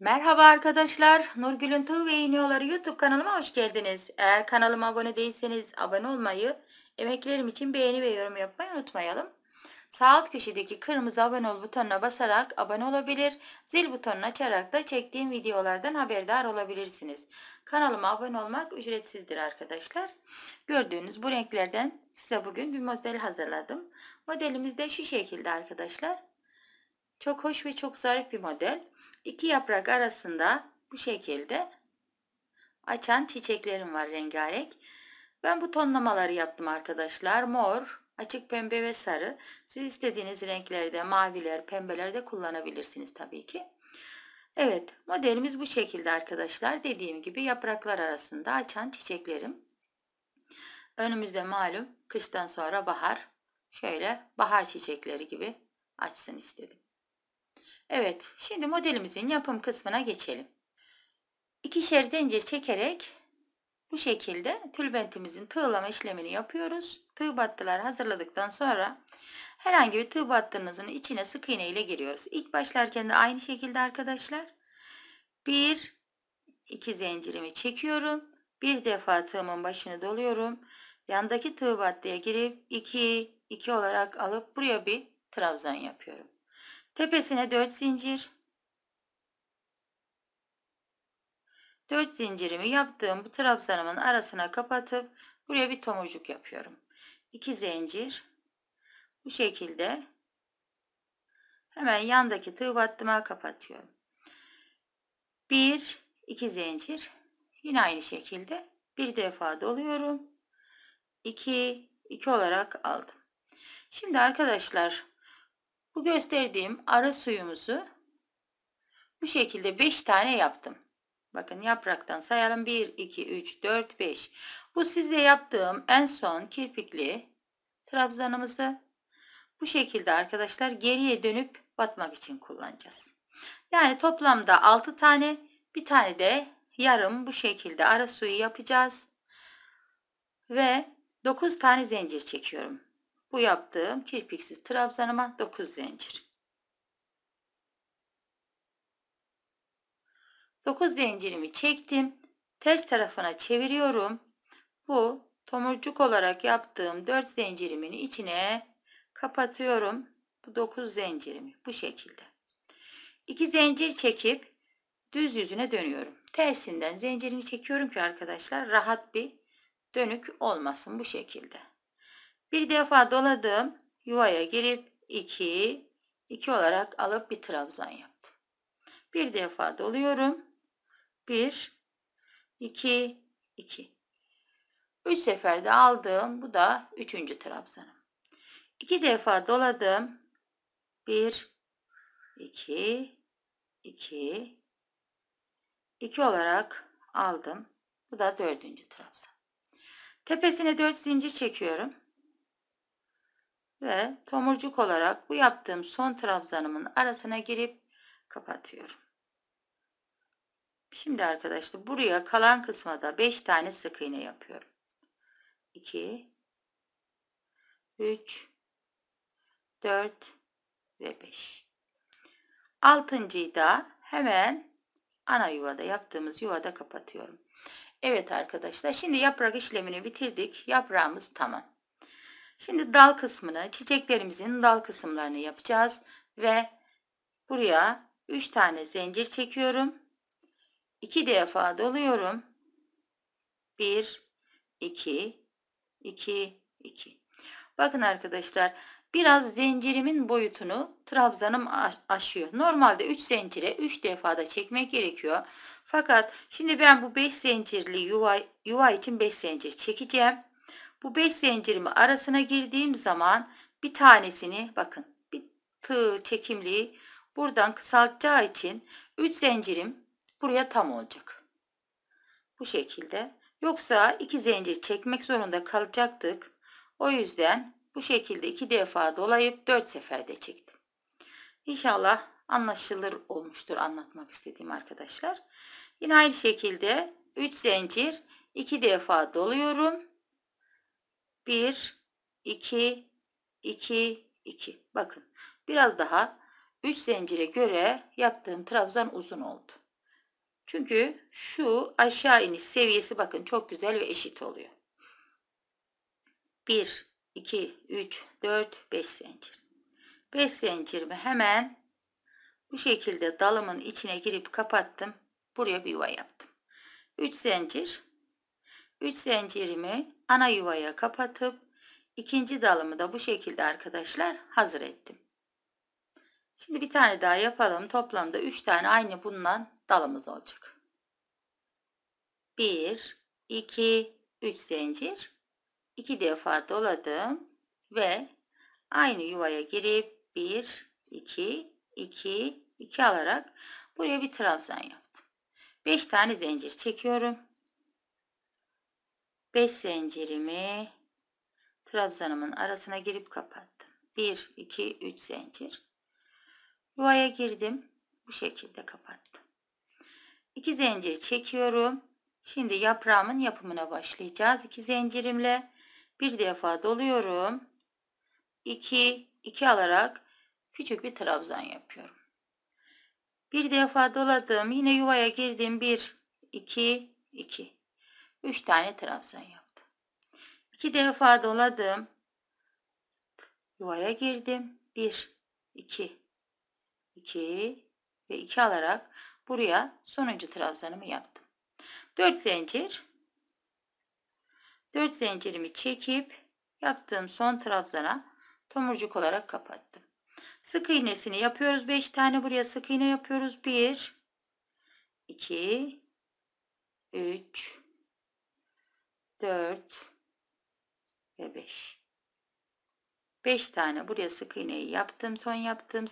Merhaba arkadaşlar, Nurgül'ün Tığ ve İğniyoları YouTube kanalıma hoş geldiniz. Eğer kanalıma abone değilseniz abone olmayı, emeklerim için beğeni ve yorum yapmayı unutmayalım. Sağ alt köşedeki kırmızı abone ol butonuna basarak abone olabilir, zil butonunu açarak da çektiğim videolardan haberdar olabilirsiniz. Kanalıma abone olmak ücretsizdir arkadaşlar. Gördüğünüz bu renklerden size bugün bir model hazırladım. Modelimiz de şu şekilde arkadaşlar. Çok hoş ve çok zarif bir model. İki yaprak arasında bu şekilde açan çiçeklerim var rengarenk. Ben bu tonlamaları yaptım arkadaşlar. Mor, açık pembe ve sarı. Siz istediğiniz renklerde maviler, pembeler de kullanabilirsiniz tabii ki. Evet modelimiz bu şekilde arkadaşlar. Dediğim gibi yapraklar arasında açan çiçeklerim. Önümüzde malum kıştan sonra bahar. Şöyle bahar çiçekleri gibi açsın istedim. Evet, şimdi modelimizin yapım kısmına geçelim. İkişer zincir çekerek bu şekilde tülbentimizin tığlama işlemini yapıyoruz. Tığ battılar hazırladıktan sonra herhangi bir tığ battınızın içine sık iğne ile giriyoruz. İlk başlarken de aynı şekilde arkadaşlar. 1 2 zincirimi çekiyorum. Bir defa tığımın başını doluyorum. Yandaki tığ battıya girip 2 2 olarak alıp buraya bir trabzan yapıyorum. Tepesine 4 zincir. 4 zincirimi yaptığım bu trabzanımın arasına kapatıp buraya bir tomurcuk yapıyorum. 2 zincir. Bu şekilde hemen yandaki tığ battıma kapatıyorum. 1 2 zincir. Yine aynı şekilde bir defa doluyorum. 2 2 olarak aldım. Şimdi arkadaşlar bu gösterdiğim ara suyumuzu bu şekilde 5 tane yaptım. Bakın yapraktan sayalım 1, 2, 3, 4, 5. Bu sizde yaptığım en son kirpikli trabzanımızı bu şekilde arkadaşlar geriye dönüp batmak için kullanacağız. Yani toplamda 6 tane bir tane de yarım bu şekilde ara suyu yapacağız. Ve 9 tane zincir çekiyorum. Bu yaptığım kirpiksiz trabzanıma 9 zincir. 9 zincirimi çektim. Ters tarafına çeviriyorum. Bu tomurcuk olarak yaptığım 4 zincirimin içine kapatıyorum. Bu 9 zincirimi bu şekilde. 2 zincir çekip düz yüzüne dönüyorum. Tersinden zincirini çekiyorum ki arkadaşlar rahat bir dönük olmasın bu şekilde. Bir defa doladım yuvaya girip 2, 2 olarak alıp bir trabzan yaptım. Bir defa doluyorum. 1, 2, 2. 3 seferde aldım bu da 3. trabzanım. 2 defa doladım. 1, 2, 2, 2 olarak aldım. Bu da 4. trabzan. Tepesine 4 zincir çekiyorum ve tomurcuk olarak bu yaptığım son trabzanımın arasına girip kapatıyorum. Şimdi arkadaşlar buraya kalan kısma da 5 tane sık iğne yapıyorum. 2 3 4 ve 5. Altıncıyı da hemen ana yuvada yaptığımız yuvada kapatıyorum. Evet arkadaşlar şimdi yaprak işlemini bitirdik. Yaprağımız tamam. Şimdi dal kısmını çiçeklerimizin dal kısımlarını yapacağız ve buraya 3 tane zincir çekiyorum. 2 defa doluyorum. 1 2 2 2 Bakın arkadaşlar biraz zincirimin boyutunu trabzanım aşıyor. Normalde 3 zincire 3 defada çekmek gerekiyor. Fakat şimdi ben bu 5 zincirli yuva, yuva için 5 zincir çekeceğim. Bu 5 zincirimi arasına girdiğim zaman bir tanesini bakın bir tığ çekimliği buradan kısaltacağı için 3 zincirim buraya tam olacak. Bu şekilde. Yoksa 2 zincir çekmek zorunda kalacaktık. O yüzden bu şekilde 2 defa dolayıp 4 seferde çektim. İnşallah anlaşılır olmuştur anlatmak istediğim arkadaşlar. Yine aynı şekilde 3 zincir 2 defa doluyorum. 1, 2, 2, 2. Bakın biraz daha 3 zincire göre yaptığım trabzan uzun oldu. Çünkü şu aşağı iniş seviyesi bakın çok güzel ve eşit oluyor. 1, 2, 3, 4, 5 zincir. 5 zincirimi hemen bu şekilde dalımın içine girip kapattım. Buraya bir yuva yaptım. 3 zincir 3 zincirimi ana yuvaya kapatıp ikinci dalımı da bu şekilde arkadaşlar hazır ettim. Şimdi bir tane daha yapalım. Toplamda 3 tane aynı bundan dalımız olacak. 1 2 3 zincir 2 defa doladım ve aynı yuvaya girip 1 2 2 2 alarak buraya bir trabzan yaptım. 5 tane zincir çekiyorum. 5 zincirimi trabzanımın arasına girip kapattım. 1, 2, 3 zincir. Yuvaya girdim. Bu şekilde kapattım. 2 zincir çekiyorum. Şimdi yaprağımın yapımına başlayacağız. 2 zincirimle bir defa doluyorum. 2, 2 alarak küçük bir trabzan yapıyorum. Bir defa doladım. Yine yuvaya girdim. 1, 2, 2. 3 tane trabzan yaptım. 2 defa doladım. Yuvaya girdim. 1, 2, 2 ve 2 alarak buraya sonuncu trabzanımı yaptım. 4 zincir 4 zincirimi çekip yaptığım son trabzana tomurcuk olarak kapattım. Sık iğnesini yapıyoruz. 5 tane buraya sık iğne yapıyoruz. 1 2 3 4 ve 5. 5 tane buraya sık iğneyi yaptım. Son yaptığım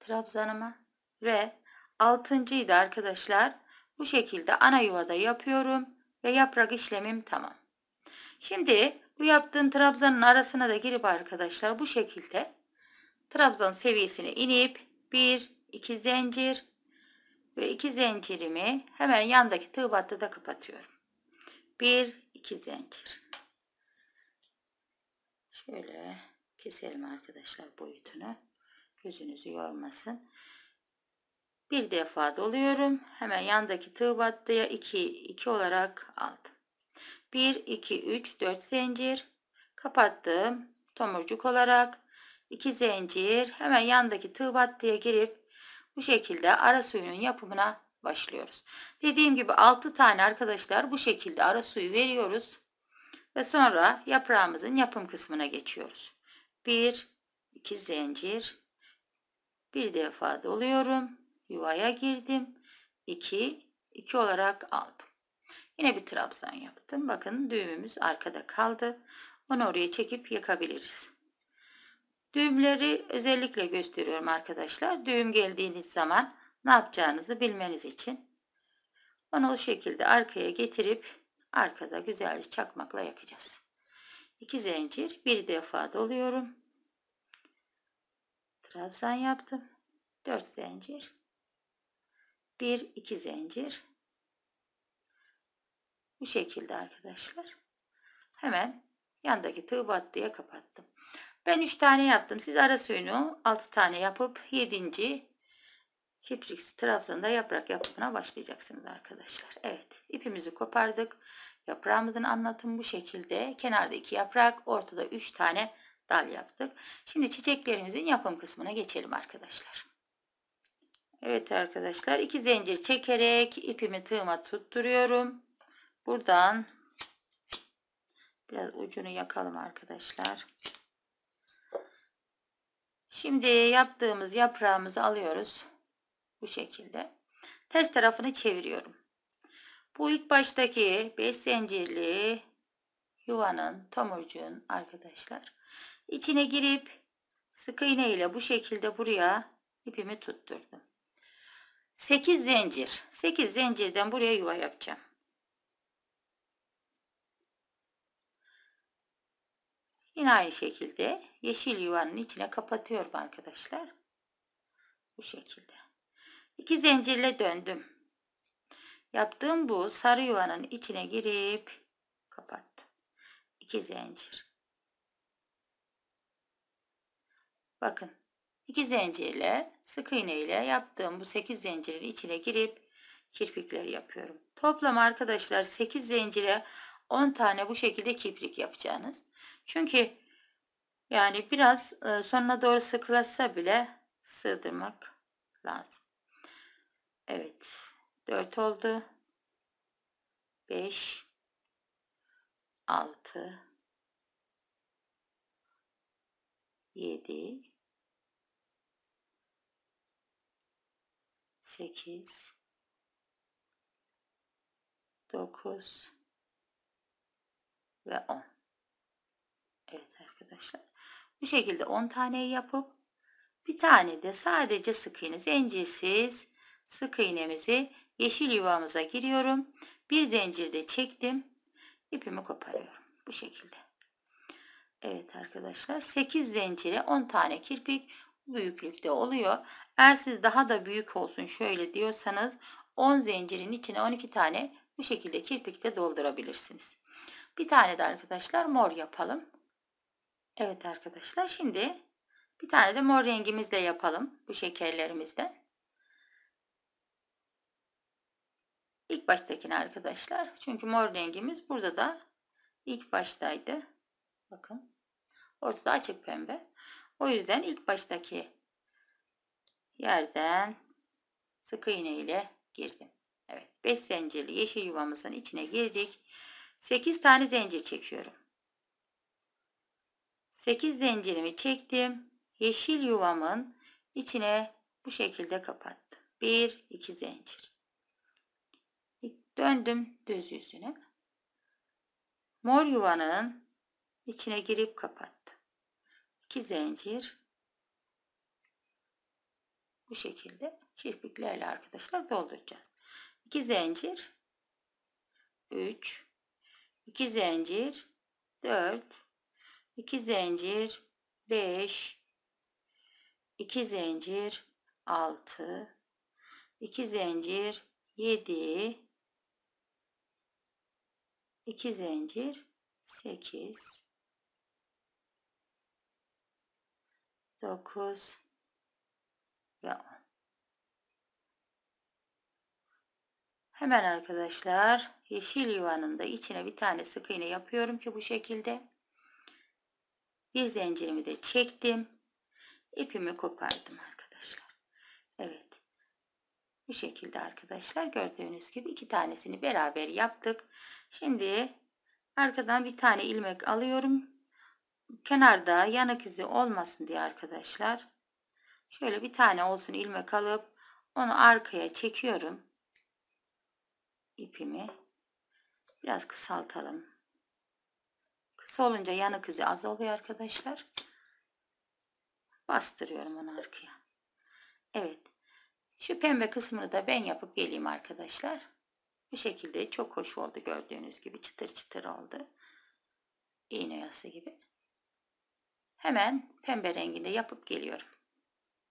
trabzanıma ve altıncıyı da arkadaşlar bu şekilde ana yuvada yapıyorum ve yaprak işlemim tamam. Şimdi bu yaptığım trabzanın arasına da girip arkadaşlar bu şekilde trabzan seviyesine inip 1 2 zincir ve 2 zincirimi hemen yandaki tığ battı da kapatıyorum bir iki zincir. Şöyle keselim arkadaşlar boyutunu. Gözünüzü yormasın. Bir defa doluyorum. Hemen yandaki tığ battıya 2 2 olarak aldım. 1 2 3 4 zincir kapattım. Tomurcuk olarak 2 zincir hemen yandaki tığ battıya girip bu şekilde ara suyunun yapımına başlıyoruz. Dediğim gibi 6 tane arkadaşlar bu şekilde ara suyu veriyoruz. Ve sonra yaprağımızın yapım kısmına geçiyoruz. 1, 2 zincir. Bir defa doluyorum. Yuvaya girdim. 2, 2 olarak aldım. Yine bir trabzan yaptım. Bakın düğümümüz arkada kaldı. Onu oraya çekip yakabiliriz. Düğümleri özellikle gösteriyorum arkadaşlar. Düğüm geldiğiniz zaman ne yapacağınızı bilmeniz için onu o şekilde arkaya getirip arkada güzelce çakmakla yakacağız. 2 zincir bir defa doluyorum. Trabzan yaptım. 4 zincir. 1 2 zincir. Bu şekilde arkadaşlar. Hemen yandaki tığ battıya kapattım. Ben 3 tane yaptım. Siz ara suyunu 6 tane yapıp 7. Kiprix trabzanında yaprak yapımına başlayacaksınız arkadaşlar. Evet ipimizi kopardık. Yaprağımızın anlatımı bu şekilde. Kenarda iki yaprak ortada üç tane dal yaptık. Şimdi çiçeklerimizin yapım kısmına geçelim arkadaşlar. Evet arkadaşlar iki zincir çekerek ipimi tığıma tutturuyorum. Buradan biraz ucunu yakalım arkadaşlar. Şimdi yaptığımız yaprağımızı alıyoruz. Bu şekilde. Ters tarafını çeviriyorum. Bu ilk baştaki 5 zincirli yuvanın tomurcuğun arkadaşlar. İçine girip sık iğne ile bu şekilde buraya ipimi tutturdum. 8 zincir. 8 zincirden buraya yuva yapacağım. Yine aynı şekilde yeşil yuvanın içine kapatıyorum arkadaşlar. Bu şekilde. İki zincirle döndüm. Yaptığım bu sarı yuvanın içine girip kapattım. İki zincir. Bakın iki zincirle sık iğne ile yaptığım bu 8 zincirin içine girip kirpikler yapıyorum. Toplam arkadaşlar 8 zincire 10 tane bu şekilde kirpik yapacağınız. Çünkü yani biraz e, sonuna doğru sıkılasa bile sığdırmak lazım. Evet. 4 oldu. 5 6 7 8 9 ve 10 Evet arkadaşlar bu şekilde 10 tane yapıp bir tane de sadece sık iğne zincirsiz sık iğnemizi yeşil yuvamıza giriyorum. Bir zincirde çektim. ipimi koparıyorum. Bu şekilde. Evet arkadaşlar 8 zincire 10 tane kirpik büyüklükte oluyor. Eğer siz daha da büyük olsun şöyle diyorsanız 10 zincirin içine 12 tane bu şekilde kirpikte doldurabilirsiniz. Bir tane de arkadaşlar mor yapalım. Evet arkadaşlar şimdi bir tane de mor rengimizle yapalım bu şekerlerimizden. İlk baştakini arkadaşlar. Çünkü mor rengimiz burada da ilk baştaydı. Bakın. Ortada açık pembe. O yüzden ilk baştaki yerden sık iğne ile girdim. Evet 5 zincirli yeşil yuvamızın içine girdik. 8 tane zincir çekiyorum. 8 zincirimi çektim. Yeşil yuvamın içine bu şekilde kapattım. 1 2 zincir. Döndüm düz yüzünü. Mor yuvanın içine girip kapattım. İki zincir. Bu şekilde kirpiklerle arkadaşlar dolduracağız. İki zincir. üç, 2 zincir. dört, 2 zincir. beş, 2 zincir. altı, 2 zincir. yedi. 2 zincir 8 9 ve 10 Hemen arkadaşlar yeşil yuvanın da içine bir tane sık iğne yapıyorum ki bu şekilde. Bir zincirimi de çektim. İpimi kopardım arkadaşlar. Evet. Bu şekilde arkadaşlar gördüğünüz gibi iki tanesini beraber yaptık. Şimdi arkadan bir tane ilmek alıyorum. Kenarda yanık izi olmasın diye arkadaşlar. Şöyle bir tane olsun ilmek alıp onu arkaya çekiyorum. İpimi biraz kısaltalım. Kısa olunca yanık izi az oluyor arkadaşlar. Bastırıyorum onu arkaya. Evet. Şu pembe kısmını da ben yapıp geleyim arkadaşlar. Bu şekilde çok hoş oldu gördüğünüz gibi çıtır çıtır oldu. İğne yası gibi. Hemen pembe renginde yapıp geliyorum.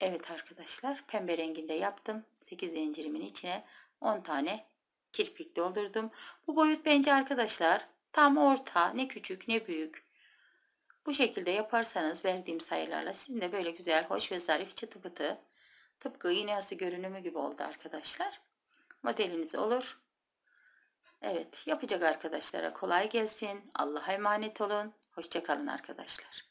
Evet arkadaşlar pembe renginde yaptım. 8 zincirimin içine 10 tane kirpik doldurdum. Bu boyut bence arkadaşlar tam orta ne küçük ne büyük. Bu şekilde yaparsanız verdiğim sayılarla sizin de böyle güzel hoş ve zarif çıtı pıtı Tıpkı iğneyası görünümü gibi oldu arkadaşlar. Modeliniz olur. Evet yapacak arkadaşlara kolay gelsin. Allah'a emanet olun. Hoşçakalın arkadaşlar.